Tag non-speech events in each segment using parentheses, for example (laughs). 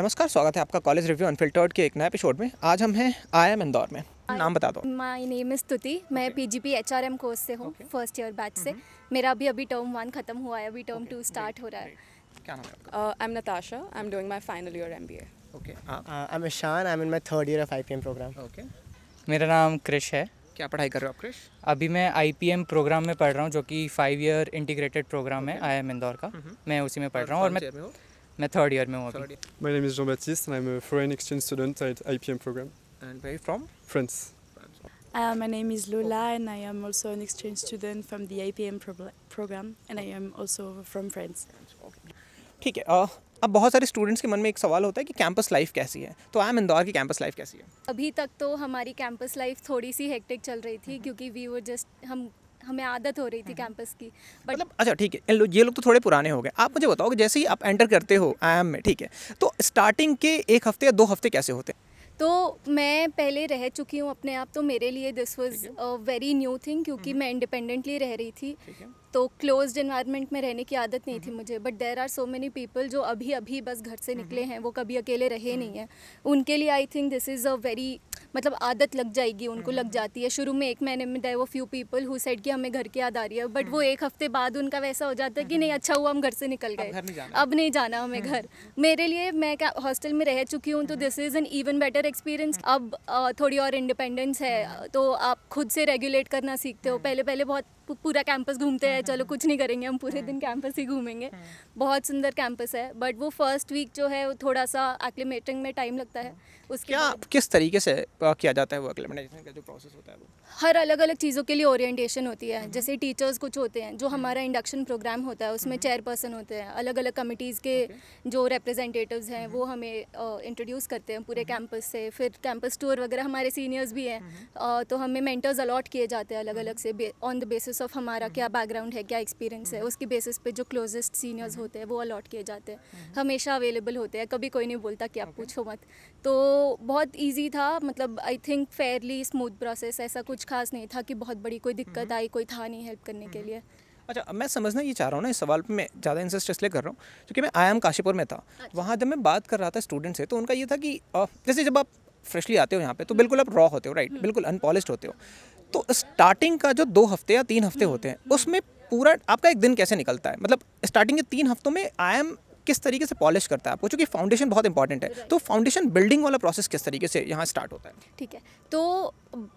नमस्कार स्वागत है आपका कॉलेज रिव्यू अनफिल्टर्ड के एक नए एपिसोड में आज हम हैं आई एम इंदौर में नाम बता दो माय नेम इज स्तुति मैं पीजीपी एचआरएम कोर्स से हूँ फर्स्ट ईयर बैच से mm-hmm. मेरा अभी अभी टर्म वन खत्म हुआ है अभी टर्म टू स्टार्ट हो रहा है क्या नाम है आपका I am Natasha I am doing my final year MBA okay I am Ishan I am in my third year of IPM program okay मेरा नाम क्रिश है क्या पढ़ाई कर रहे हो आप क्रिश अभी मैं आईपीएम प्रोग्राम में पढ़ रहा हूँ जो कि फाइव ईयर इंटीग्रेटेड प्रोग्राम है आई एम इंदौर का mm-hmm. मैं उसी में पढ़ रहा हूँ और मैं मैं थर्ड ईयर में हूँ अभी My name is Jean-Baptiste and I'm a foreign exchange student at IPM program. And where are you from? France. Uh, my name is Lola and I am also an exchange student from the IPM pro program and I am also from France. ठीक है uh, अब बहुत सारे students के मन में एक सवाल होता है कि कैंपस लाइफ कैसी है तो आई एम इंदौर की कैंपस लाइफ कैसी है अभी तक तो हमारी कैंपस लाइफ थोड़ी सी हेक्टिक चल रही थी क्योंकि वी वो जस्ट हम हमें आदत हो रही थी कैंपस हम्म। की बट मतलब अच्छा ठीक है ये लोग तो थोड़े पुराने हो गए आप मुझे बताओ कि जैसे ही आप एंटर करते हो आई एम में ठीक है तो स्टार्टिंग के एक हफ्ते या दो हफ्ते कैसे होते हैं तो मैं पहले रह चुकी हूँ अपने आप तो मेरे लिए this was very new thing क्योंकि हम्म। मैं इंडिपेंडेंटली रह रही थी तो क्लोज इन्वायरमेंट में रहने की आदत नहीं थी हम्म। मुझे but there are so many people जो अभी अभी बस घर से निकले हैं वो कभी अकेले रहे नहीं हैं उनके लिए I think this is a very मतलब आदत लग जाएगी उनको लग हम्म। जाती है शुरू में एक महीने में दे वो फ्यू पीपल हु सेड कि हमें घर की याद आ रही है बट वो हम्म। एक हफ्ते बाद उनका वैसा हो जाता है कि हम्म। नहीं अच्छा हुआ हम घर से निकल गए अब नहीं जाना हमें घर मेरे लिए मैं क्या हॉस्टल में रह चुकी हूँ तो this is an even better experience अब थोड़ी और इंडिपेंडेंस है तो आप खुद से रेगुलेट करना सीखते हो पहले पहले बहुत पूरा कैंपस घूमते हैं चलो कुछ नहीं करेंगे हम पूरे दिन कैंपस ही घूमेंगे बहुत सुंदर कैंपस है बट वो फर्स्ट वीक जो है वो थोड़ा सा एक्लिमेटिंग में टाइम लगता है उसके क्या किस तरीके से किया जाता है वर्क लेमिनेशन का जो प्रोसेस होता है वो हर अलग अलग चीज़ों के लिए ओरिएंटेशन होती है हम्म। जैसे टीचर्स कुछ होते हैं जो हम्म। हमारा इंडक्शन प्रोग्राम होता है उसमें चेयरपर्सन हम्म। होते हैं अलग अलग कमिटीज़ के जो रिप्रेजेंटेटिव हैं वो हमें इंट्रोड्यूस करते हैं पूरे कैंपस से फिर कैंपस टूर वगैरह हमारे सीनियर्स भी हैं तो हमें मेंटर्स अलॉट किए जाते हैं अलग अलग से ऑन द बेसिस ऑफ हमारा क्या बैकग्राउंड है क्या एक्सपीरियंस है उसके बेसिस पे जो क्लोजेस्ट सीनियर्स होते हैं वो अलॉट किए जाते हैं हमेशा अवेलेबल होते हैं कभी कोई नहीं बोलता कि आप पूछो मत तो बहुत इजी था मतलब I think fairly smooth process ऐसा कुछ खास नहीं था कि बहुत बड़ी कोई दिक्कत हम्म। आई कोई था नहीं हेल्प करने के हम्म। लिए अच्छा मैं समझना ये चाह रहा हूँ ना इस सवाल पे मैं ज़्यादा इंटरेस्ट इसलिए कर रहा हूँ क्योंकि मैं आई एम काशीपुर में था अच्छा। वहाँ जब मैं बात कर रहा था स्टूडेंट से तो उनका ये था कि जैसे जब आप फ्रेशली आते हो यहाँ पे तो हम्म। बिल्कुल आप रॉ होते हो राइट बिल्कुल अनपॉलिश होते हो तो स्टार्टिंग का जो दो हफ्ते या तीन हफ्ते होते हैं उसमें पूरा आपका एक दिन कैसे निकलता है मतलब स्टार्टिंग के तीन हफ्तों में आई एम किस तरीके से पॉलिश करता है आपको चूँकि फाउंडेशन बहुत इंपॉर्टेंट है तो फाउंडेशन बिल्डिंग वाला प्रोसेस किस तरीके से यहाँ स्टार्ट होता है ठीक है तो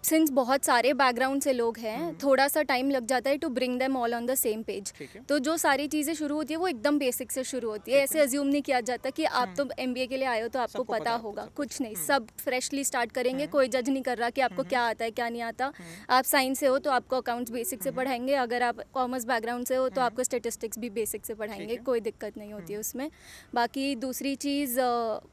सिंस बहुत सारे बैकग्राउंड से लोग हैं हम्म। थोड़ा सा टाइम लग जाता है to bring them all on the same page तो जो सारी चीज़ें शुरू होती है वो एकदम बेसिक से शुरू होती है ऐसे अज्यूम नहीं किया जाता कि आप हम्म। तो एम के लिए आए हो तो आपको पता होगा कुछ नहीं हम्म। सब फ्रेशली स्टार्ट करेंगे कोई जज नहीं कर रहा कि आपको क्या आता है क्या नहीं आता आप साइंस से हो तो आपको अकाउंट्स बेसिक से पढ़ाएंगे अगर आप कॉमर्स बैकग्राउंड से हो तो आपको स्टेटिस्टिक्स भी बेसिक से पढ़ाएंगे कोई दिक्कत नहीं होती है उसमें में बाकी दूसरी चीज़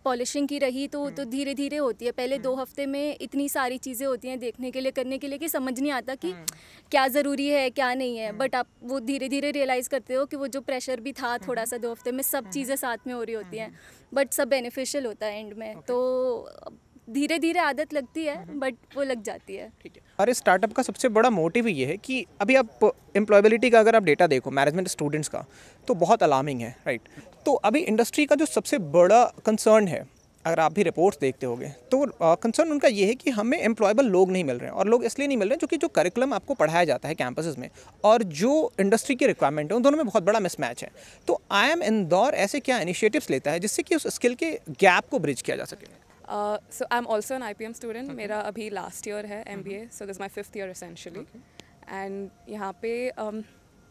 पॉलिशिंग की रही तो तो हम्म। धीरे धीरे होती है पहले दो हम्म। हफ्ते में इतनी सारी चीज़ें होती हैं देखने के लिए करने के लिए कि समझ नहीं आता कि हम्म। क्या ज़रूरी है क्या नहीं है बट आप वो धीरे धीरे रियलाइज़ करते हो कि वो जो प्रेशर भी था थोड़ा सा दो हफ्ते में सब चीज़ें साथ में हो रही होती हैं बट सब बेनिफिशियल होता है एंड में तो धीरे धीरे आदत लगती है बट वो लग जाती है ठीक है और इस स्टार्टअप का सबसे बड़ा मोटिव ये है कि अभी आप एम्प्लॉयबिलिटी का अगर आप डेटा देखो मैनेजमेंट स्टूडेंट्स का तो बहुत अलार्मिंग है राइट तो अभी इंडस्ट्री का जो सबसे बड़ा कंसर्न है अगर आप भी रिपोर्ट्स देखते होगे तो कंसर्न उनका ये है कि हमें एम्प्लॉयबल लोग नहीं मिल रहे हैं और लोग इसलिए नहीं मिल रहे हैं क्योंकि जो करिकुलम आपको पढ़ाया जाता है कैंपसेस में और जो इंडस्ट्री की रिक्वायरमेंट है उन दोनों में बहुत बड़ा मिसमैच है तो आई एम इंदौर ऐसे क्या इनिशिएटिव्स लेता है जिससे कि उस स्किल के गैप को ब्रिज किया जा सके Uh, so I'm also an IPM student. Okay. मेरा अभी last year है MBA, mm-hmm. so this is my fifth year essentially. And यहाँ पे um,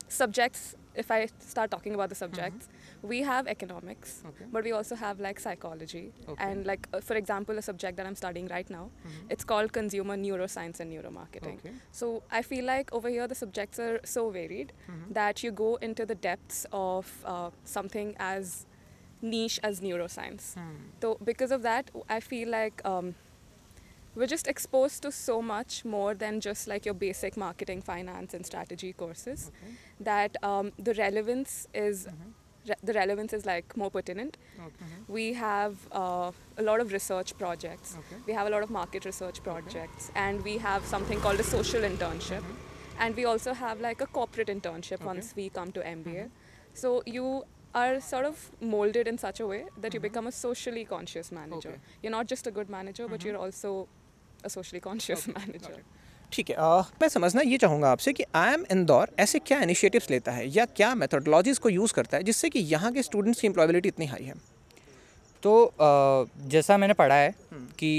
subjects if I start talking about the subjects, mm-hmm. we have economics, but we also have like psychology. And like, uh, for example, a subject that I'm studying right now, mm-hmm. it's called consumer neuroscience and neuromarketing. So I feel like over here the subjects are so varied that you go into the depths of uh, something as niche as neuroscience. Hmm. So because of that, I feel like um, we're just exposed to so much more than just like your basic marketing, finance, and strategy courses. Okay. That um, the relevance is. Mm-hmm. Re- the relevance is like more pertinent. Okay. Mm-hmm. We have uh, a lot of research projects. Okay. We have a lot of market research projects, and we have something called a social internship, mm-hmm. and we also have like a corporate internship once we come to MBA. Mm-hmm. So you are sort of molded in such a way that mm-hmm. you become a socially conscious manager. Okay. You're not just a good manager, mm-hmm. but you're also a socially conscious okay. manager. Okay. ठीक है आ, मैं समझना ये चाहूँगा आपसे कि आई M Indore ऐसे क्या इनिशिएटिव्स लेता है या क्या मेथोडोलॉजीज़ को यूज़ करता है जिससे कि यहाँ के स्टूडेंट्स की एम्प्लॉयबिलिटी इतनी हाई है तो आ, जैसा मैंने पढ़ा है हम्म। कि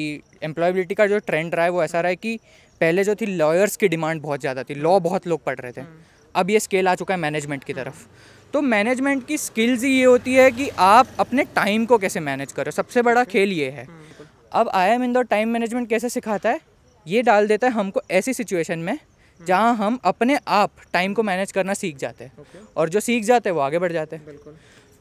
एम्प्लॉयबिलिटी का जो ट्रेंड रहा है वो ऐसा रहा है कि पहले जो थी लॉयर्स की डिमांड बहुत ज़्यादा थी लॉ बहुत लोग पढ़ रहे थे हम्म। अब ये स्केल आ चुका है मैनेजमेंट की तरफ हम्म। तो मैनेजमेंट की स्किल्स ये होती है कि आप अपने टाइम को कैसे मैनेज करो सबसे बड़ा खेल ये है हम्म, अब I M Indore time management कैसे सिखाता है ये डाल देता है हमको ऐसी सिचुएशन में हम्म। जहाँ हम अपने आप टाइम को मैनेज करना सीख जाते हैं okay. और जो सीख जाते हैं वो आगे बढ़ जाते हैं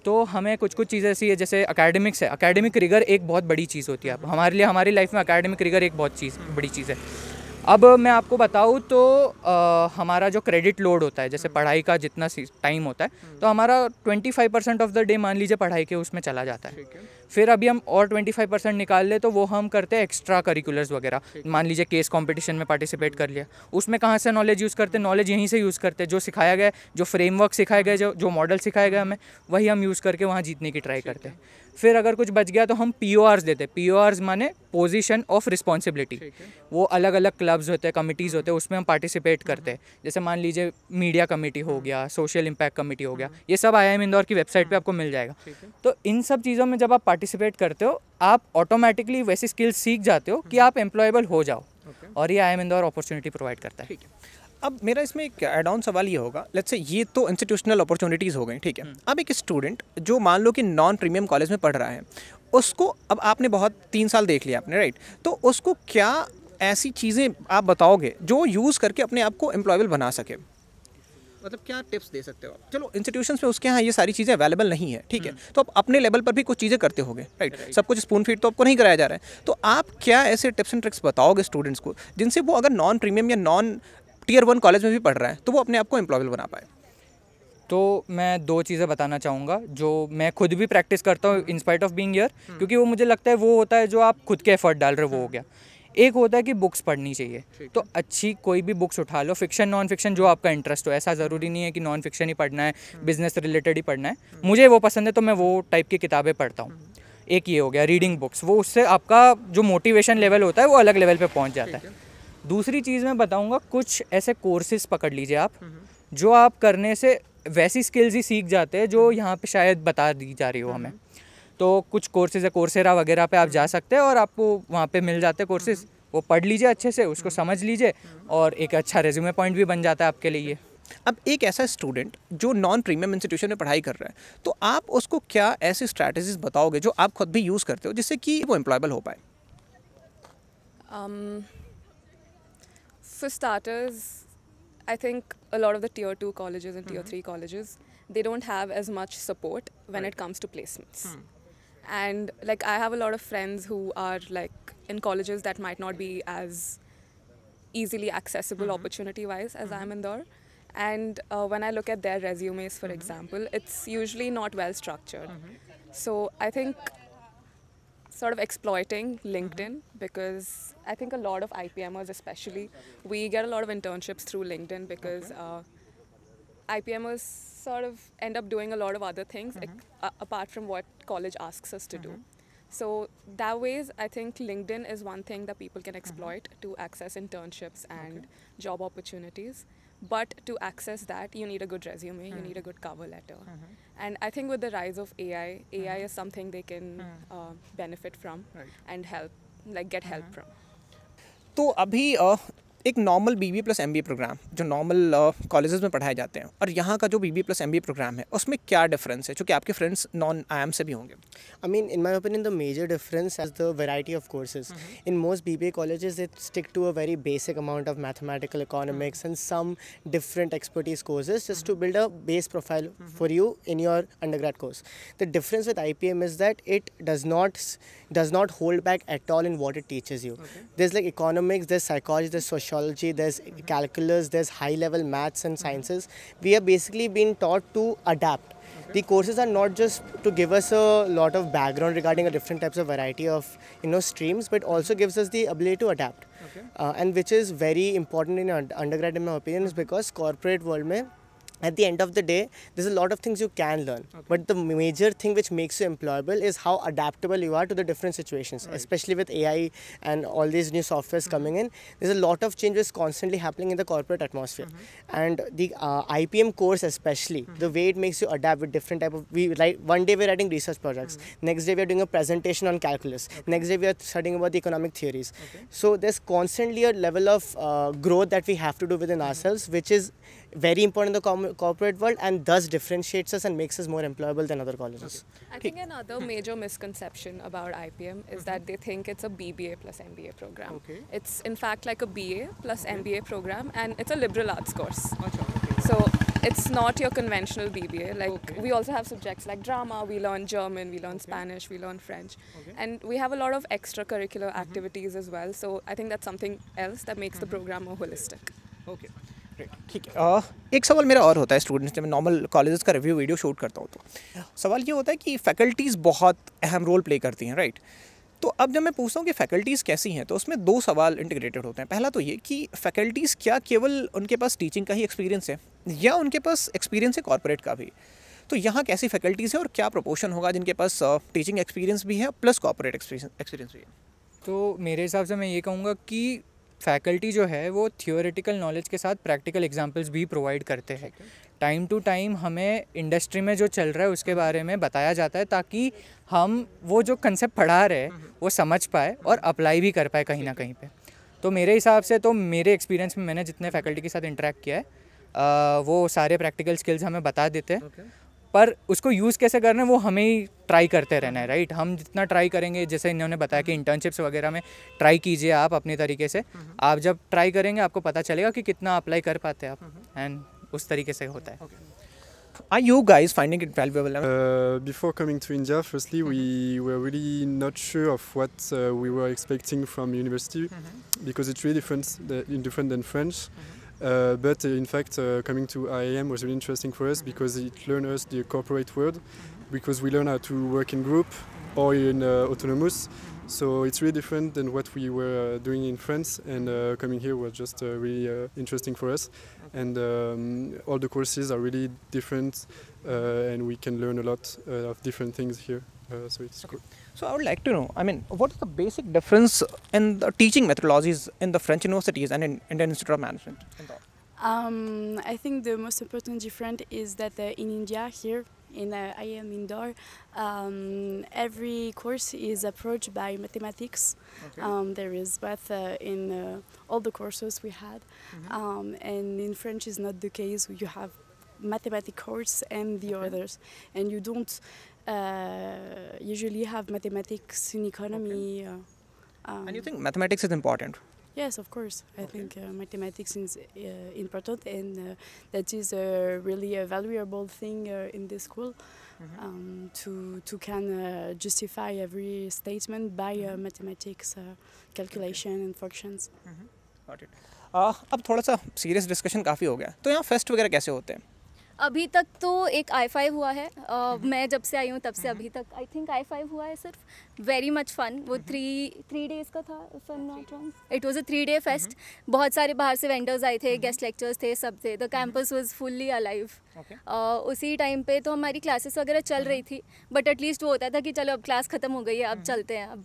तो हमें कुछ कुछ चीज़ें ऐसी है जैसे अकेडमिक्स है अकेडमिक रिगर एक बहुत बड़ी चीज़ होती है अब हमारे लिए हमारी लाइफ में अकेडमिक रिगर एक बहुत चीज़ हम्म। बड़ी चीज़ है अब मैं आपको बताऊँ तो आ, हमारा जो क्रेडिट लोड होता है जैसे हम्म। पढ़ाई का जितना टाइम होता है हम्म। तो हमारा 25 परसेंट ऑफ द डे मान लीजिए पढ़ाई के उसमें चला जाता है फिर अभी हम और 25 परसेंट निकाल ले तो वो हम करते हैं एक्स्ट्रा करिकुलर्स वगैरह मान लीजिए केस कॉम्पिटिशन में पार्टिसिपेट कर लिया उसमें कहाँ से नॉलेज यूज़ करते हैं नॉलेज यहीं से यूज़ करते जो सिखाया गया जो फ्रेमवर्क सिखाया गया जो जो मॉडल सिखाया गया हमें वही हम यूज़ करके वहाँ जीतने की ट्राई करते हैं फिर अगर कुछ बच गया तो हम पी ओ देते पी ओ आर्स माने पोजिशन ऑफ रिस्पॉन्सिबिलिटी वो अलग अलग क्लब्स होते हैं कमिटीज़ होते हैं उसमें हम पार्टिसिपेट करते हैं जैसे मान लीजिए मीडिया कमेटी हो गया सोशल इम्पैक्ट कमेटी हो गया ये सब आई इंदौर की वेबसाइट पे आपको मिल जाएगा तो इन सब चीज़ों में जब आप पार्टिसिपेट करते हो आप ऑटोमेटिकली वैसी स्किल्स सीख जाते हो कि हम्म। आप एम्प्लॉयबल हो जाओ और ये I M Indore opportunity provide करता है अब मेरा इसमें एक एड ऑन सवाल ये होगा लेट्स से ये तो इंस्टीट्यूशनल अपॉर्चुनिटीज़ हो गई ठीक है हम्म। अब एक स्टूडेंट जो मान लो कि नॉन प्रीमियम कॉलेज में पढ़ रहा है उसको अब आपने बहुत तीन साल देख लिया आपने राइट तो उसको क्या ऐसी चीज़ें आप बताओगे जो यूज़ करके अपने आप को एम्प्लॉयबल बना सके मतलब क्या टिप्स दे सकते हो आप चलो इंस्टीट्यूशन में उसके यहाँ ये सारी चीज़ें अवेलेबल नहीं है ठीक है हम्म। तो आप अपने लेवल पर भी कुछ चीज़ें करते होगे राइट सब कुछ स्पून फीड तो आपको नहीं कराया जा रहा है तो आप क्या ऐसे टिप्स एंड ट्रिक्स बताओगे स्टूडेंट्स को जिनसे वो अगर नॉन प्रीमियम या नॉन टीयर वन कॉलेज में भी पढ़ रहा है तो वो अपने आप को एम्प्लॉयल बना पाए तो मैं दो चीज़ें बताना चाहूँगा जो मैं खुद भी प्रैक्टिस करता हूँ इंस्पाइट ऑफ बींग ईयर क्योंकि वो मुझे लगता है वो होता है जो आप खुद के एफर्ट डाल रहे हो वो हो गया हम्म। एक होता है कि बुक्स पढ़नी चाहिए तो अच्छी कोई भी बुक्स उठा लो फिक्शन नॉन फिक्शन जो आपका इंटरेस्ट हो ऐसा ज़रूरी नहीं है कि नॉन फिक्शन ही पढ़ना है बिजनेस हम्म। रिलेटेड ही पढ़ना है हम्म। मुझे वो पसंद है तो मैं वो टाइप की किताबें पढ़ता हूँ एक ये हो गया रीडिंग बुक्स वो उससे आपका जो मोटिवेशन लेवल होता है वो अलग लेवल पर पहुँच जाता है दूसरी चीज़ मैं बताऊँगा कुछ ऐसे कोर्सेज पकड़ लीजिए आप हम्म। जो आप करने से वैसी स्किल्स ही सीख जाते हैं जो हम्म। यहाँ पे शायद बता दी जा रही हो हमें हम्म। तो कुछ कोर्सेज है कोर्सेरा वगैरह पे आप जा सकते हैं और आपको वहाँ पे मिल जाते हैं कोर्सेज वो पढ़ लीजिए अच्छे से उसको समझ लीजिए और एक अच्छा रेज्यूमे पॉइंट भी बन जाता है आपके लिए अब एक ऐसा स्टूडेंट जो नॉन प्रीमियम इंस्टीट्यूशन में पढ़ाई कर रहा है तो आप उसको क्या ऐसी स्ट्रैटेजीज बताओगे जो आप खुद भी यूज़ करते हो जिससे कि वो एम्प्लॉयबल हो पाए um... for starters, I think a lot of the tier two colleges and tier mm-hmm. three colleges they don't have as much support when right. it comes to placements. Hmm. And like I have a lot of friends who are like in colleges that might not be as easily accessible mm-hmm. opportunity wise as mm-hmm. I'm in there. And uh, when I look at their resumes, for mm-hmm. example, it's usually not well structured. Mm-hmm. So I think sort of exploiting mm-hmm. LinkedIn because I think a lot of IPMers, especially, we get a lot of internships through LinkedIn because uh, IPMers sort of end up doing a lot of other things mm-hmm. a- uh, apart from what college asks us to mm-hmm. do. So that ways, I think LinkedIn is one thing that people can mm-hmm. exploit mm-hmm. to access internships and okay. job opportunities. But to access that, you need a good resume, mm. you need a hmm. good cover letter. Mm -hmm. And I think with the rise of AI, AI mm. Mm-hmm. is something they can hmm. uh, benefit from right. and help, like get help mm-hmm. from. तो अभी एक normal B B plus M B program जो normal college uh, में पढ़ाए जाते हैं और यहाँ का जो B B plus M B program है उसमें क्या डिफरेंस है चूँकि आपके फ्रेंड्स नॉन आई एम से भी होंगे I mean in my opinion the major difference as the variety of courses in most B B A colleges it stick to a very basic amount of mathematical economics and some different expertise courses just to build a base profile for you in your undergrad course the difference with I P M is that it does not does not hold back at all in what it you. You this like economics this psychology this social there's calculus, there's high level maths and sciences. We are basically being taught to adapt. The courses are not just to give us a lot of background regarding a different types of variety of you know streams, but also gives us the ability to adapt. Okay. Uh, and which is very important in undergrad in my opinion is because corporate world mein at the end of the day there's a lot of things you can learn okay. but the major thing which makes you employable is how adaptable you are to the different situations right. especially with ai and all these new softwares mm-hmm. coming in there's a lot of changes constantly happening in the corporate atmosphere mm-hmm. and the uh, ipm course especially mm-hmm. the way it makes you adapt with different type of we like one day we're writing research projects mm-hmm. next day we're doing a presentation on calculus okay. next day we're studying about the economic theories okay. so there's constantly a level of uh, growth that we have to do within mm-hmm. ourselves which is very important in the com- corporate world and thus differentiates us and makes us more employable than other colleges. Okay. I think another major misconception about IPM is that they think it's a BBA plus MBA program. Okay. It's in fact like a BA plus okay. MBA program and it's a liberal arts course. Okay. So it's not your conventional BBA. Like okay. we also have subjects like drama, we learn German, we learn okay. Spanish, we learn French, okay. and we have a lot of extracurricular mm-hmm. activities mm-hmm. as well. So I think that's something else that makes mm-hmm. the program more holistic. Okay. ठीक है एक सवाल मेरा और होता है students जब मैं नॉर्मल कॉलेजेस का रिव्यू वीडियो शूट करता हूँ तो सवाल ये होता है कि फैकल्टीज़ बहुत अहम रोल प्ले करती हैं राइट तो अब जब मैं पूछता हूँ कि फैकल्टीज़ कैसी हैं तो उसमें दो सवाल इंटीग्रेटेड होते हैं पहला तो ये कि फैकल्टीज़ क्या केवल उनके पास टीचिंग का ही एक्सपीरियंस है या उनके पास एक्सपीरियंस है कॉरपोरेट का भी तो यहाँ कैसी फैकल्टीज़ है और क्या प्रोपोर्शन होगा जिनके पास टीचिंग एक्सपीरियंस भी है प्लस कॉरपोरेट एक्सपीरियंस भी है तो मेरे हिसाब से मैं ये कहूँगा कि फैकल्टी जो है वो थियोरेटिकल नॉलेज के साथ प्रैक्टिकल एग्जाम्पल्स भी प्रोवाइड करते हैं टाइम टू टाइम हमें इंडस्ट्री में जो चल रहा है उसके बारे में बताया जाता है ताकि हम वो जो कंसेप्ट पढ़ा रहे हैं हम्म। वो समझ पाए और अप्लाई भी कर पाए कहीं ना कहीं पे तो मेरे हिसाब से तो मेरे एक्सपीरियंस में मैंने जितने फैकल्टी के साथ इंटरेक्ट किया है आ, वो सारे प्रैक्टिकल स्किल्स हमें बता देते हैं पर उसको यूज़ कैसे करना है वो हमें ही ट्राई करते रहना है राइट हम जितना ट्राई करेंगे जैसे इन्होंने बताया कि इंटर्नशिप्स वगैरह में ट्राई कीजिए आप अपने तरीके से आप जब ट्राई करेंगे आपको पता चलेगा कि कितना अप्लाई कर पाते हैं आप एंड उस तरीके से होता है Are you guys finding it valuable? Uh, before coming to India, firstly, mm-hmm. we were really not sure of what uh, we were expecting from university mm -hmm. because it's really different, different than French. Mm -hmm. Uh, but uh, in fact, uh, coming to IAM was really interesting for us mm-hmm. because it learned us the corporate world, mm-hmm. because we learn how to work in group or in uh, autonomous. Mm-hmm. So it's really different than what we were uh, doing in France, and uh, coming here was just really interesting for us. And um, all the courses are really different, and we can learn a lot of different things here. so it's okay. cool. So I would like to know, I mean, what is the basic difference in the teaching methodologies in the French universities and in Indian Institute of Management? Um, I think the most important difference is that uh, in India, here, in uh, I am indoor, um, every course is approached by mathematics. Okay. Um, there is math uh, in uh, all the courses we had, mm -hmm. and in French is not the case. You have mathematics course and the okay. others and you don't uh, usually have mathematics in economy. Okay. Uh, um, and you think mathematics is important? Yes, of course. I okay. think uh, mathematics is uh, important, and uh, that is a really a valuable thing uh, in this school mm -hmm. um, to to can uh, justify every statement by mm-hmm. mathematics calculation okay. and functions. Mm -hmm. Got it. अब थोड़ा सा serious discussion काफ़ी हो गया तो यहाँ fest वगैरह कैसे होते हैं अभी तक तो एक आई फाइव हुआ है uh, मैं जब से आई हूँ तब से हम्म। अभी तक आई थिंक आई फाइव हुआ है सिर्फ वेरी मच फन वो थ्री थ्री डेज़ का था if I am not wrong it was a three day fest बहुत सारे बाहर से वेंडर्स आए थे गेस्ट हम्म। लेक्चर्स थे सब थे the campus was fully alive उसी टाइम पे तो हमारी क्लासेस वगैरह चल रही थी बट एटलीस्ट वो होता था कि चलो अब क्लास ख़त्म हो गई है अब चलते हैं अब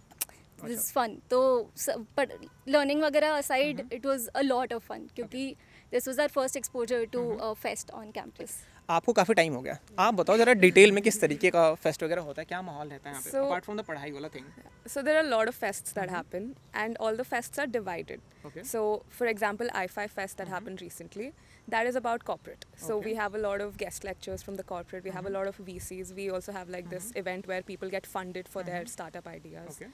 दिस फन अच्छा। तो लर्निंग वगैरह aside it was a lot of fun क्योंकि okay. This was our first exposure to fest on campus आपको काफ़ी टाइम हो गया आप बताओ जरा डिटेल में किस तरीके का फेस्ट वगैरह होता है क्या माहौल रहता है यहाँ पे अपार्ट फ्रॉम द पढ़ाई वाला thing so there are lot of fests that happen and all the fests are divided so for example I five fest that happen recently that is about corporate. So okay. we have a lot of guest lectures from the corporate. We mm-hmm. have a lot of VCs. We also have like mm-hmm. this event where people get funded for mm-hmm. their startup ideas. Okay.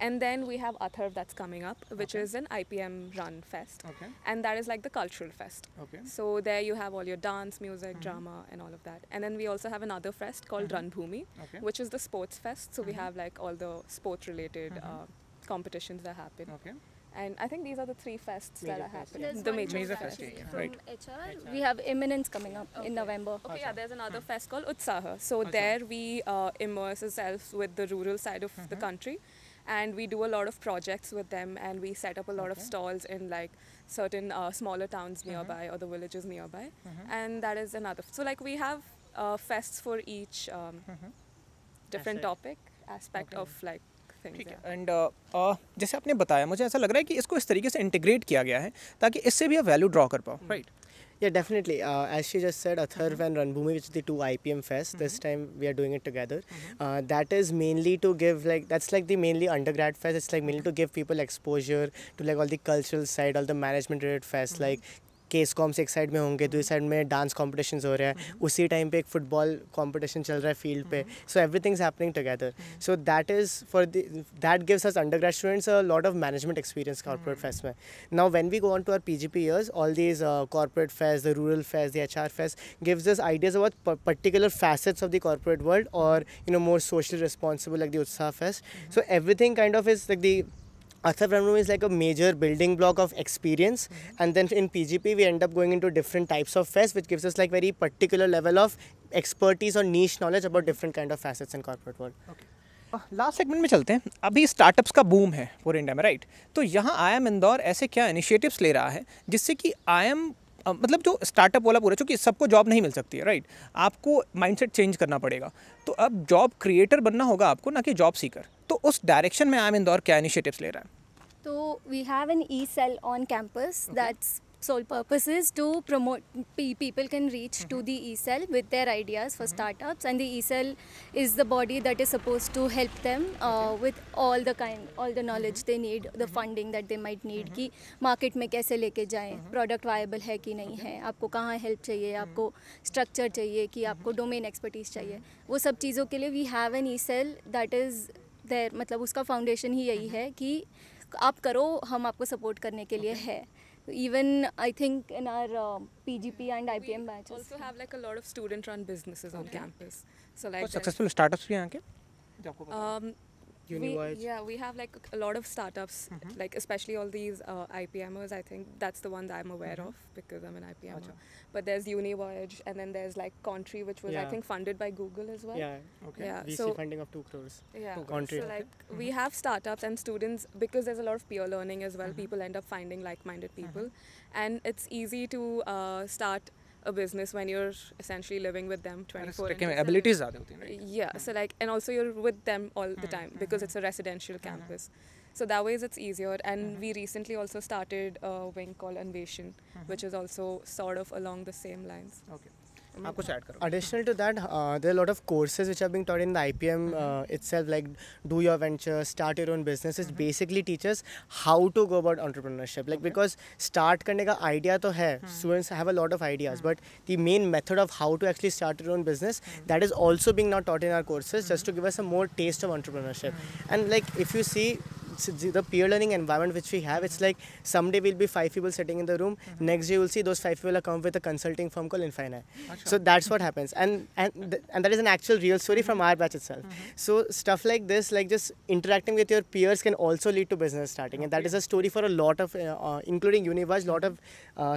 And then we have Atharv that's coming up, which okay. is an IPM run fest. Okay. And that is like the cultural fest. Okay. So there you have all your dance, music, mm-hmm. drama, and all of that. And then we also have another fest called mm-hmm. okay. which is the sports fest. So mm-hmm. we have like all the sports related mm-hmm. uh, competitions that happen. Okay. And I think these are the three fests major that are happening. There's the major, major fest. From right. HR, we have Imminence coming up okay. in November. Okay, yeah, there's another fest called Utsaha. So there we uh, immerse ourselves with the rural side of mm-hmm. the country and we do a lot of projects with them and we set up a lot okay. of stalls in like certain uh, smaller towns mm-hmm. nearby mm-hmm. or the villages nearby mm-hmm. and that is another so like we have uh, fests for each um, mm-hmm. different Asset. topic aspect okay. of like ठीक है and uh, uh, जैसे आपने बताया मुझे ऐसा लग रहा है कि इसको इस तरीके से इंटीग्रेट किया गया है ताकि इससे भी आप वैल्यू ड्रॉ कर पाओ right hmm. right. Yeah, definitely. Uh, as she just said, Atharv mm-hmm. and Ranbhumi, which are the two IPM Fest, mm-hmm. this time we are doing it together. Mm-hmm. Uh, that is mainly to give like that's like the mainly undergrad fest. It's like mainly to give people exposure to like all the cultural side, all the management related fest, mm-hmm. like कि इस corms एक side में होंगे दूसरी तो side में dance competition हो रहे हैं हम्म। उसी टाइम पे एक फुटबॉल कॉम्पिटिशन चल रहा है फील्ड पे so every is happening together so that is for that gives us undergrad students a lot of management experience corporate fest में now when we go on to our P G P years all these corporate fest the rural fest the H R fest gives us ideas about particular facets of the corporate world और you know more socially responsible like the Utsaah fest so everything kind of is like is Artha Brahmanum is like a major building block of experience mm-hmm. and then in PGP we end up going into different types of fest which gives us like very particular level of expertise or niche knowledge about different kind of facets in corporate world. Okay. Last segment में चलते हैं अभी startups का boom है पूरे India में right तो यहाँ आई एम इंदौर ऐसे क्या इनिशिएटिव्स ले रहा है जिससे कि आई एम मतलब जो स्टार्टअप वाला पूरा चूँकि सबको जॉब नहीं मिल सकती है राइट आपको माइंडसेट चेंज करना पड़ेगा तो अब जॉब क्रिएटर बनना होगा आपको ना कि जॉब सीकर तो उस डायरेक्शन में आम इंदौर क्या इनिशिएटिव्स ले रहा है तो we have an E cell on campus that's sole purpose is to promote people can reach mm -hmm. to the ECell with their ideas for mm -hmm. startups, and the ECell is the body that is supposed to help them uh, okay. with all the kind, all the knowledge mm -hmm. they need, the mm-hmm. funding that they might need mm-hmm. ki market mein kaise leke jaye mm-hmm. product viable hai ki nahi okay. hai aapko kahan help chahiye mm-hmm. aapko structure chahiye ki aapko mm-hmm. domain expertise chahiye mm-hmm. wo sab cheezon ke liye we have an ECell that is there, मतलब उसका foundation ही यही है कि आप करो हम आपको support करने के लिए है even I think in our uh, PGP and IPM we batches. also have like a lot of student-run businesses okay. on campus. So like successful startups भी यहाँ के? Um, We, yeah, we have like a lot of startups, mm -hmm. like especially all these uh, IPMers. I think that's the one that I'm aware mm -hmm. of because I'm an IPMer. But there's Univoyage, and then there's like Country, which was yeah. I think funded by Google as well. Yeah. Okay. Yeah. VC so, funding of two crores. Yeah. Two So like okay. Mm-hmm. we have startups and students because there's a lot of peer learning as well. Mm-hmm. People end up finding like-minded mm-hmm. people, and it's easy to uh, start a business when you're essentially living with them 24 abilities are right? yeah so hmm. like and also you're with them all the hmm, time because hmm. it's a residential campus so that way it's easier and we recently also started a wing called Invasion, which is also sort of along the same lines okay आप कुछ add करो additional to that there lot of courses which are being taught in the I P M itself like do your venture start your own business is basically teachers how to go about entrepreneurship like because start करने का idea तो है students have a lot of ideas but the main method of how to actually start your own business that is also being not taught in our courses just to give us a more taste of entrepreneurship and like if you see the peer learning environment which we have, it's like someday we'll be five people sitting in the room. Mm -hmm. Next day you'll see those five people are come with a consulting firm called Infina. Achha. So that's what happens, and and th and that is an actual real story from our batch itself. Mm -hmm. So stuff like this, like just interacting with your peers, can also lead to business starting, okay. and that is a story for a lot of, uh, uh, including Univage, lot of uh,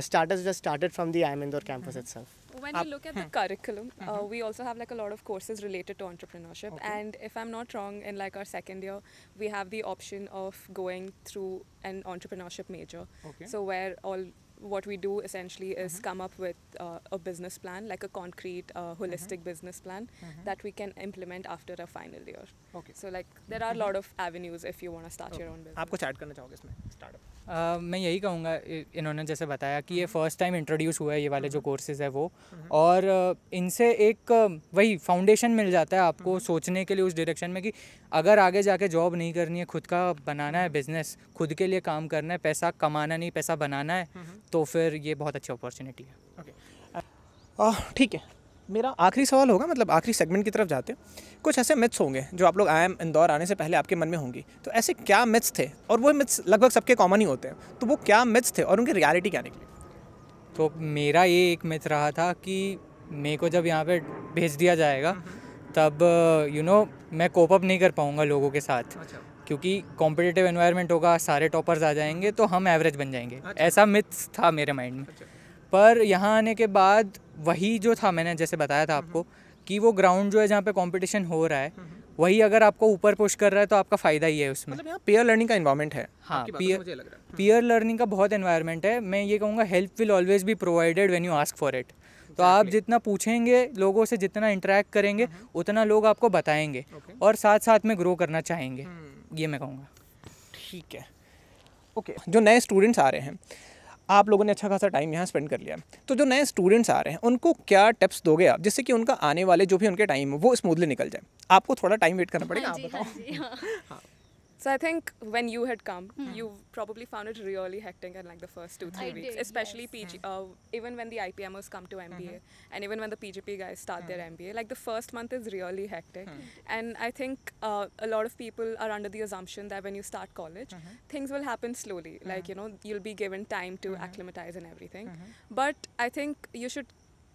just started from the IIM Indore campus mm -hmm. itself when you look at the (laughs) curriculum, uh, mm-hmm. we also have like a lot of courses related to entrepreneurship. Okay. And if I'm not wrong, in like our second year, we have the option of going through an entrepreneurship major. Okay. So where all what we do essentially is mm-hmm. come up with uh, a business plan, like a concrete, uh, mm-hmm. holistic mm-hmm. business plan mm-hmm. that we can implement after a final year. Okay. So like there are a lot mm-hmm. of avenues if you want to start okay. your own business. करना चाहोगे इसमें मैं यही कहूँगा इन्होंने जैसे बताया कि ये फर्स्ट टाइम इंट्रोड्यूस हुआ है ये वाले जो कोर्सेज हम्म। है वो हम्म। और इनसे एक वही फाउंडेशन मिल जाता है आपको हम्म। सोचने के लिए उस डायरेक्शन में कि अगर आगे जाके जॉब नहीं करनी है खुद का बनाना है बिजनेस खुद के लिए काम करना है पैसा कमाना नहीं पैसा बनाना है तो फिर ये बहुत अच्छी अपॉर्चुनिटी है ठीक है मेरा आखिरी सवाल होगा मतलब आखिरी सेगमेंट की तरफ जाते हैं कुछ ऐसे मिथ्स होंगे जो आप लोग आए इंदौर आने से पहले आपके मन में होंगी तो ऐसे क्या मिथ्स थे और वो मिथ्स लगभग सबके कॉमन ही होते हैं तो वो क्या मिथ्स थे और उनकी रियलिटी क्या निकली तो मेरा ये एक मिथ रहा था कि मेरे को जब यहाँ पे भेज दिया जाएगा हम्म, हम्म। तब यू नो मैं कोप अप नहीं कर पाऊँगा लोगों के साथ अच्छा। क्योंकि कॉम्पिटिटिव इन्वायरमेंट होगा सारे टॉपर्स आ जाएंगे तो हम एवरेज बन जाएंगे अच्छा। ऐसा मिथ्स था मेरे माइंड में अच्छा। पर यहाँ आने के बाद वही जो था मैंने जैसे बताया था आपको हम्म। कि वो ग्राउंड जो है जहाँ पे कंपटीशन हो रहा है हम्म। वही अगर आपको ऊपर पुश कर रहा है तो आपका फ़ायदा ही है उसमें मतलब पीयर लर्निंग का इन्वायरमेंट है हाँ पीयर पीयर लर्निंग का बहुत इन्वायरमेंट है मैं ये कहूँगा help will always be provided when you ask for it तो आप जितना पूछेंगे लोगों से जितना इंटरेक्ट करेंगे हम्म। उतना लोग आपको बताएंगे और साथ साथ में ग्रो करना चाहेंगे ये मैं कहूँगा ठीक है ओके जो नए स्टूडेंट्स आ रहे हैं आप लोगों ने अच्छा खासा टाइम यहाँ स्पेंड कर लिया तो जो नए स्टूडेंट्स आ रहे हैं उनको क्या टिप्स दोगे आप जिससे कि उनका आने वाले जो भी उनके टाइम हो वो स्मूथली निकल जाए आपको थोड़ा टाइम वेट करना पड़ेगा आप हाँ बताओ हाँ, हाँ।, (laughs) हाँ। So I think when you had come, hmm. you probably found it really hectic in like the first two three I weeks, did, especially yes. PG. Uh, even when the IPMers come to MBA, mm-hmm. and even when the PGP guys start mm-hmm. their MBA, hmm. like the first month is really hectic. Mm-hmm. And I think uh, a lot of people are under the assumption that when you start college, mm-hmm. things will happen slowly. Like hmm. you know, you'll be given time to mm-hmm. acclimatize and everything. Mm-hmm. But I think you should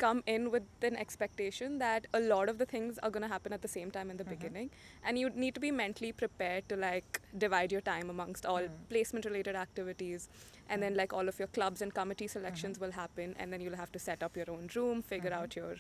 come in with an expectation that a lot of the things are going to happen at the same time in the mm-hmm. beginning and you need to be mentally prepared to like divide your time amongst all mm-hmm. placement related activities and then mm. like all of your clubs and committee selections mm-hmm. will happen and then you'll have to set up your own room figure mm-hmm. out your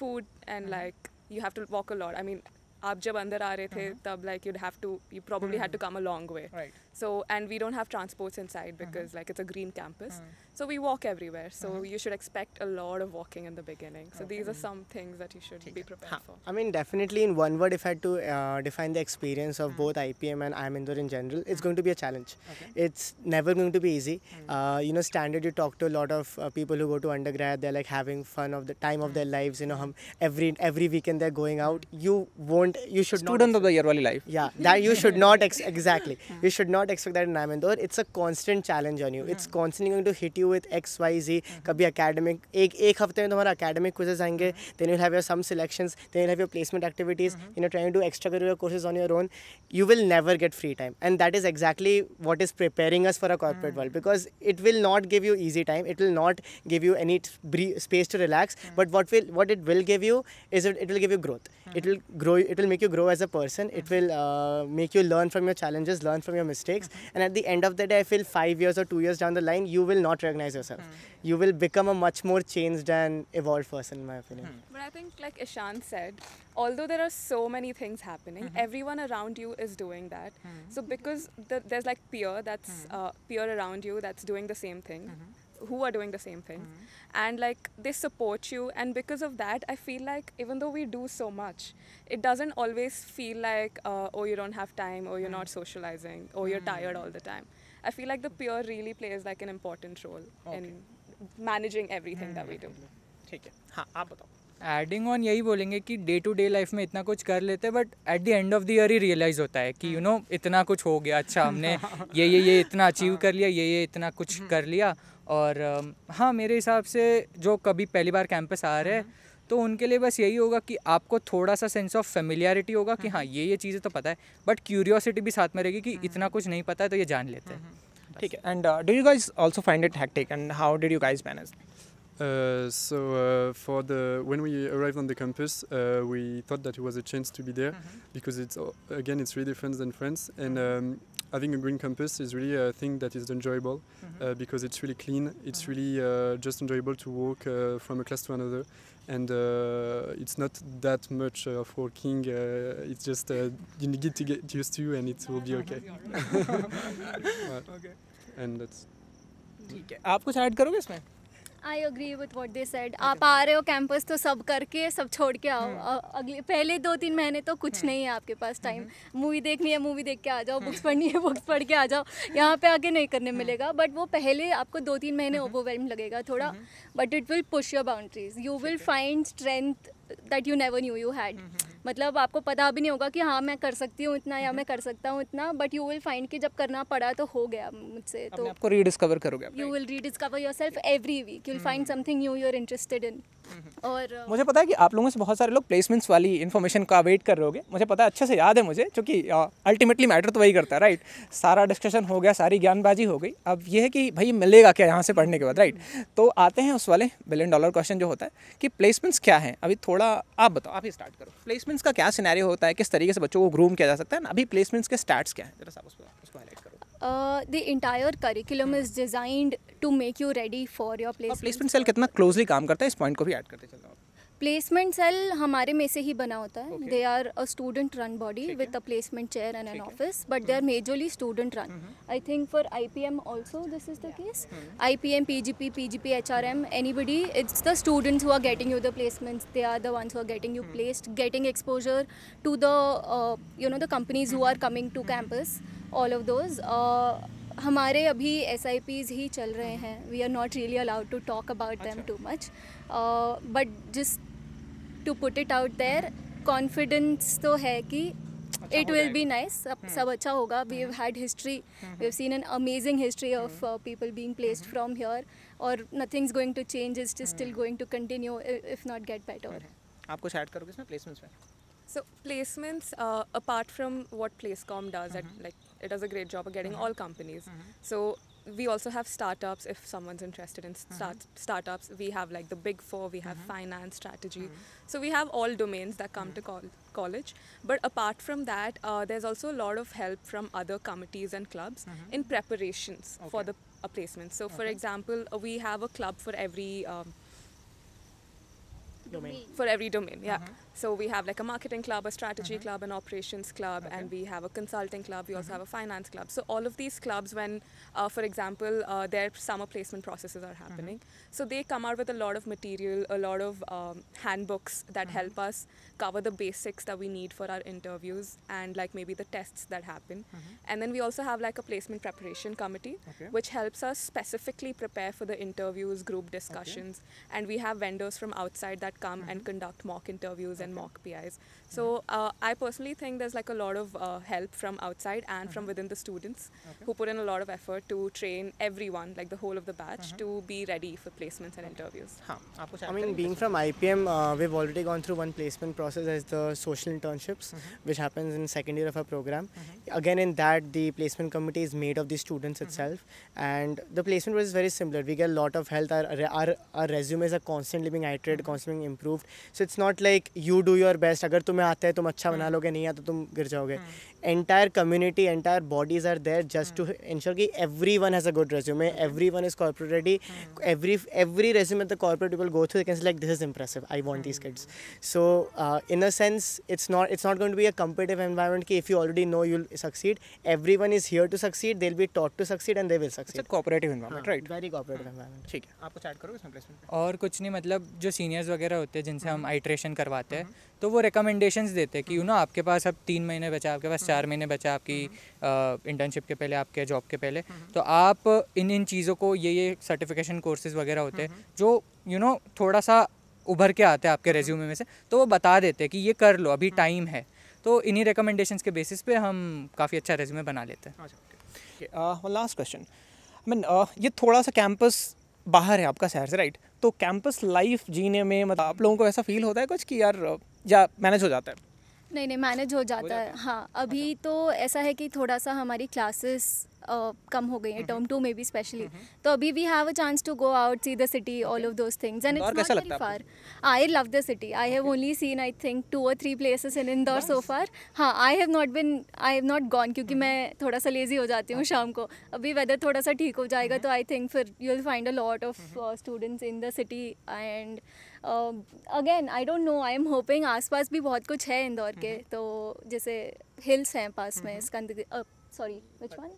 food and mm-hmm. like you have to walk a lot i mean आप जब अंदर आ रहे थे तब like you have to had mm. to come a long way right so and we don't have transports inside uh-huh. because like it's a green campus. Uh-huh. So we walk everywhere. So uh-huh. you should expect a lot of walking in the beginning. So okay. these are some things that you should be prepared for. I mean definitely in one word if I had to uh, define the experience of hmm. both IPM and IIM in general, it's hmm. going to be a challenge. Okay. It's never going to be easy. Hmm. Uh, you know standard you talk to a lot of uh, people who go to undergrad they're like having fun of the time of their lives you know hum, every every weekend they're going out you won't you should student not, of the year life yeah that you should not ex- exactly you should not not expect that in Namandur. It's a constant challenge on you. Mm. It's hmm. constantly going to hit you with X, Y, Z. Hmm. कभी academic एक एक हफ्ते में तुम्हारा academic quizzes hmm. Then you'll have your some selections. Then you'll have your placement activities. You know, trying to do extracurricular courses on your own. You will never get free time, and that is exactly what is preparing us for a corporate world because it will not give you easy time. It will not give you any space to relax. But what will what it will give you is it, it will give you growth. It will grow. It will make you grow as a person. It will uh, make you learn from your challenges, learn from your mistakes mistakes and at the end of the day i feel 5 years or 2 years down the line you will not recognize yourself hmm. you will become a much more changed and evolved person in my opinion hmm. but i think like ishan said although there are so many things happening mm-hmm. everyone around you is doing that hmm. so because the, there's like peer that's hmm. uh, peer around you that's doing the same thing mm-hmm who are doing the same thing mm-hmm. and like they support you and because of that i feel like even though we do so much it doesn't always feel like uh, oh you don't have time or oh, you're mm-hmm. not hmm. socializing or oh, you're tired hmm. all the time i feel like the peer really plays like an important role okay. in managing everything that we do hmm. ठीक है हाँ आप बताओ adding on यही बोलेंगे कि day to day life में इतना कुछ कर लेते हैं but at the end of the year ही रियलाइज़ होता है कि यू you नो know, इतना कुछ हो गया अच्छा हमने (laughs) ये ये ये इतना अचीव कर लिया ये ये इतना कुछ कर लिया और हाँ मेरे हिसाब से जो कभी पहली बार कैंपस आ रहे हैं हाँ। तो उनके लिए बस यही होगा कि आपको थोड़ा सा सेंस ऑफ फेमिलियरिटी होगा कि हाँ, हाँ, हाँ ये ये चीज़ें तो पता है बट क्यूरियोसिटी भी साथ में रहेगी कि इतना कुछ नहीं पता है तो ये जान लेते हैं ठीक है and do you guys also find it hectic and how did you guys manage Uh, so uh, for the when we arrived on the campus, uh, we thought that it was a chance to be there mm -hmm. because it's again it's really different than France, and uh-huh. um, having a green campus is really a thing that is enjoyable mm-hmm. Uh, because it's really clean. It's mm-hmm. really uh, just enjoyable to walk uh, from a class to another, and it's not that much of walking. it's just you need to get used to, and it will be okay. (laughs) (laughs) okay. And that's ठीक है आप कुछ add करोगे इसमें I agree with what they said आप आ रहे हो कैंपस तो सब करके सब छोड़ के आओ हम्म। अगले पहले दो तीन महीने तो कुछ हम्म। नहीं है आपके पास टाइम हम्म। मूवी देखनी है मूवी देख के आ जाओ बुक्स पढ़नी है बुक्स पढ़ के आ जाओ यहाँ पे आगे नहीं करने मिलेगा बट वो पहले आपको दो तीन महीने ओवरवेलम लगेगा थोड़ा but it will push your boundaries you will find strength that you never knew you had मतलब आपको पता भी नहीं होगा कि हाँ मैं कर सकती हूँ इतना या हम्म। मैं कर सकता हूँ इतना बट यू विल फाइंड कि जब करना पड़ा तो हो गया मुझसे तो आपको रीडिस्कवर करोगे you will rediscover yourself every week you will find something new you are interested in और uh, मुझे पता है कि आप लोगों से बहुत सारे लोग प्लेसमेंट्स वाली इन्फॉर्मेशन का वेट कर रहे मुझे पता है अच्छे से याद है मुझे क्योंकि अल्टीमेटली मैटर तो वही करता है राइट सारा डिस्कशन हो गया सारी ज्ञानबाजी हो गई अब ये है कि भाई मिलेगा क्या यहाँ से पढ़ने के बाद राइट हम्म। तो आते हैं उस वाले बिलियन डॉलर क्वेश्चन जो होता है कि प्लेसमेंट्स क्या है अभी थोड़ा थोड़ा आप बताओ आप ही स्टार्ट करो प्लेसमेंट्स का क्या सिनेरियो होता है किस तरीके से बच्चों को ग्रूम किया जा सकता है अभी प्लेसमेंट्स के स्टार्ट क्या है जरा उसको हाईलाइट करो the entire curriculum is designed to make you ready for your placement placement cell कितना क्लोजली काम करता है इस पॉइंट को भी ऐड करते चल रहा प्लेसमेंट सेल हमारे में से ही बना होता है they are a student run body with a placement chair and an office but they are majorly student run I think for I P M also this is the case I P M P G P P G P H R M anybody it's the students who are getting you the placements they are the ones who are getting you placed getting exposure to the you know the companies who are coming to campus all of those हमारे अभी S I Ps ही चल रहे hmm. हैं we are not really allowed to talk about them too much but just to put it out there confidence तो है कि it will be nice सब हम्म। सब अच्छा होगा we have had history we have seen an amazing history of people being placed from here और nothing is going to change is still going to continue if not get better आप कुछ add करोगे इसमें placements में so placements apart from what Placecom does does, like it does a great job of getting all companies so we also have startups if someone's interested in uh-huh. start mm-hmm. startups we have like the big four we have mm-hmm. finance strategy mm-hmm. so we have all domains that come to col- college but apart from that uh, there's also a lot of help from other committees and clubs in preparations okay. for the uh, placements so okay. for example uh, we have a club for every um, domain for every domain yeah so we have like a marketing club, a strategy mm-hmm. club, an operations club, okay. and we have a consulting club. We also mm-hmm. have a finance club. So all of these clubs, when, uh, for example, uh, their summer placement processes are uh-huh. happening, mm-hmm. so they come out with a lot of material, a lot of um, handbooks that help us cover the basics that we need for our interviews and like maybe the tests that happen. And then we also have like a placement preparation committee, okay. which helps us specifically prepare for the interviews, group discussions, okay. and we have vendors from outside that come and conduct mock interviews and mock PIs. So uh, I personally think there's like a lot of uh, help from outside and from uh-huh. within the students who put in a lot of effort to train everyone, like the whole of the batch, uh-huh. to be ready for placements and interviews. I mean, being from IPM, uh, we've already gone through one placement process as the social internships, mm-hmm. which happens in second year of our program. Mm-hmm. Again, in that, the placement committee is made of the students mm-hmm. itself, and the placement was very similar. We get a lot of health. Our, our, our resumes are constantly being iterated, constantly being improved. So it's not like you you do your best अगर तुम्हें आता है तुम अच्छा बना hmm. लोगे नहीं आता तुम गिर जाओगे entire community entire bodies are there just to ensure कि every one has a good resume every one is corporate ready every every resume the corporate will go through can like this is impressive I want these kids so in a sense it's not it's not going to be a competitive environment कि if you already know you succeed every one is here to succeed they B taught to succeed and they will succeed cooperative environment right very cooperative environment ठीक है आपको start करो इसमें और कुछ नहीं मतलब जो सीनियर्स वगैरह होते हैं जिनसे हम आइट्रेशन hmm. करवाते हैं है तो वो रिकमेंडेशंस देते हैं कि यू नो आपके पास अब तीन महीने बचा आपके पास चार महीने बचा आपकी इंटर्नशिप हम्म। के पहले आपके जॉब के पहले हम्म। तो आप इन इन चीज़ों को ये ये सर्टिफिकेशन कोर्सेज वगैरह होते हैं हम्म। जो यू नो थोड़ा सा उभर के आते हैं आपके रेज्यूमे में से तो वो बता देते हैं कि ये कर लो अभी टाइम है तो इन्हीं रिकमेंडेशंस के बेसिस पे हम काफ़ी अच्छा रेज्यूमे बना लेते हैं लास्ट क्वेश्चन आई मीन ये थोड़ा सा कैंपस बाहर है आपका शहर से राइट तो कैंपस लाइफ जीने में मतलब आप लोगों को ऐसा फील होता है कुछ कि यार या मैनेज हो जाता है नहीं नहीं मैनेज हो जाता है हाँ अभी अच्छा। तो ऐसा है कि थोड़ा सा हमारी क्लासेस कम हो गई है हम्म, टर्म हम्म। टू में भी स्पेशली हम्म, तो अभी we have a chance to go out see the city all of those things and it's not very far I love the city I have only seen I think two और three places in Indore so far हाँ I have not been I have not gone क्योंकि मैं थोड़ा सा lazy हो जाती हूँ शाम को अभी वेदर थोड़ा सा ठीक हो जाएगा तो आई थिंक फिर you will find a lot of students in the city and again I don't know I am hoping आसपास भी बहुत कुछ है इंदौर के तो जैसे हिल्स हैं पास में स्कंद सॉरी विच वन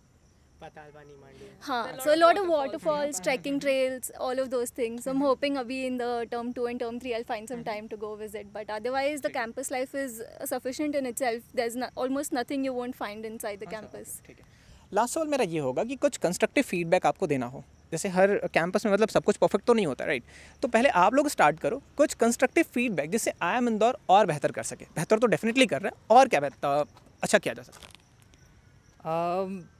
हाँ so lot of waterfalls trekking trails all of those things I am hoping अभी in the term two and term three I find some time to go visit but otherwise the campus life is sufficient in itself there is almost nothing you won't find inside the campus last सवाल मेरा ये होगा कि कुछ constructive feedback आपको देना हो जैसे हर कैंपस में मतलब सब कुछ परफेक्ट तो नहीं होता राइट तो पहले आप लोग स्टार्ट करो कुछ कंस्ट्रक्टिव फीडबैक जिससे आई एम इंदौर और बेहतर कर सके बेहतर तो डेफिनेटली कर रहे हैं और क्या बेहतर अच्छा किया जा सकता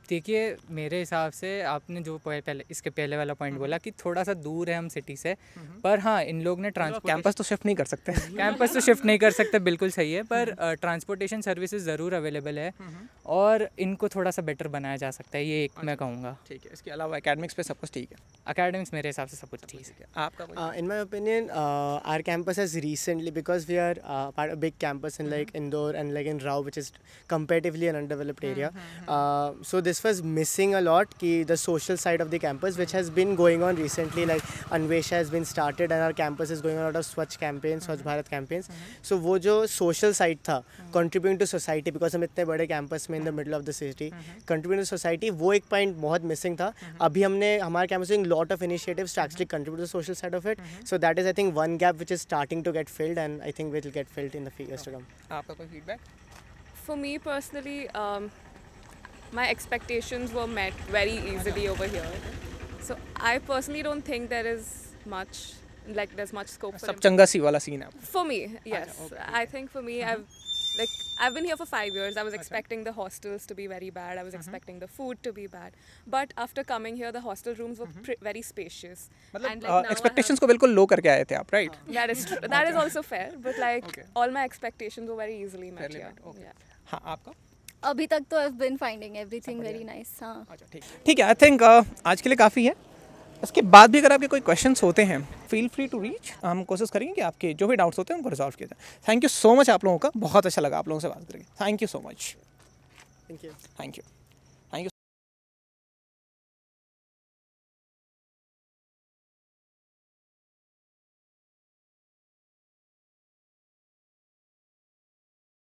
देखिए मेरे हिसाब से आपने जो पहले इसके पहले वाला पॉइंट हम्म। बोला कि थोड़ा सा दूर है हम सिटी से हम्म। पर हाँ इन लोग ने ट्रांस कैंपस तो शिफ्ट नहीं कर सकते कैंपस (laughs) तो शिफ्ट नहीं कर सकते बिल्कुल सही है पर ट्रांसपोर्टेशन सर्विसेज ज़रूर अवेलेबल है हम्म, और इनको थोड़ा सा बेटर बनाया जा सकता है ये एक मैं अच्छा, कहूँगा ठीक है इसके अलावा अकेडमिक्स पे सब कुछ ठीक है अकेडमिक्स मेरे हिसाब से सब कुछ ठीक है आपका in my opinion our campus is recently because we are part big campus in like Indore and like in Rau which is comparatively un undeveloped area so this was missing a lot ki the social side of the campus which has been going on recently like Anvesha has been started and our campus is going on a lot of Swachh campaigns, Swachh Bharat campaigns. So वो जो social side contributing to society because हम इतने बड़े campus में in the middle of the city contributing to society वो एक point बहुत missing था अभी हमने हमारे campus में lot of initiatives to actually contribute to the social side of it. So that is I think one gap which is starting to get filled and I think will get filled in the years to come. आपका feedback? For me personally, um, my expectations were met very easily over here. So I personally don't think there is much like there's much scope. for For me, yes. okay. I think for me, uh-huh. I've like I've been here for five years. I was expecting the hostels to be very bad. I was uh-huh. expecting the food to be bad. But after coming here, the hostel rooms were uh-huh. very spacious. and uh, like uh, expectations को बिल्कुल low करके आए थे आप, right? (laughs) That is true. (laughs) That is also fair. But like all my expectations were very easily met here. Okay. Yeah. हाँ आपका अभी तक तो I been finding everything very nice अच्छा ठीक है आई थिंक uh, आज के लिए काफ़ी है इसके बाद भी अगर आपके कोई क्वेश्चन होते हैं फील फ्री टू रीच हम कोशिश करेंगे कि आपके जो भी डाउट्स होते हैं उनको रिजॉल्व किया जाए थैंक यू सो मच आप लोगों का बहुत अच्छा लगा आप लोगों से बात करके thank you so much thank you thank you